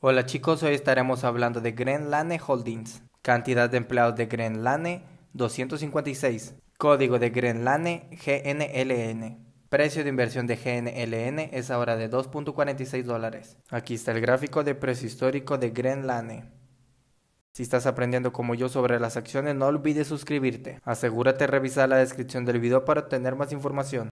Hola chicos, hoy estaremos hablando de Grenlane Holdings. Cantidad de empleados de Grenlane 256. Código de Grenlane GNLN. Precio de inversión de GNLN es ahora de 2.46 dólares. Aquí está el gráfico de precio histórico de Grenlane. Si estás aprendiendo como yo sobre las acciones, no olvides suscribirte. Asegúrate de revisar la descripción del video para obtener más información.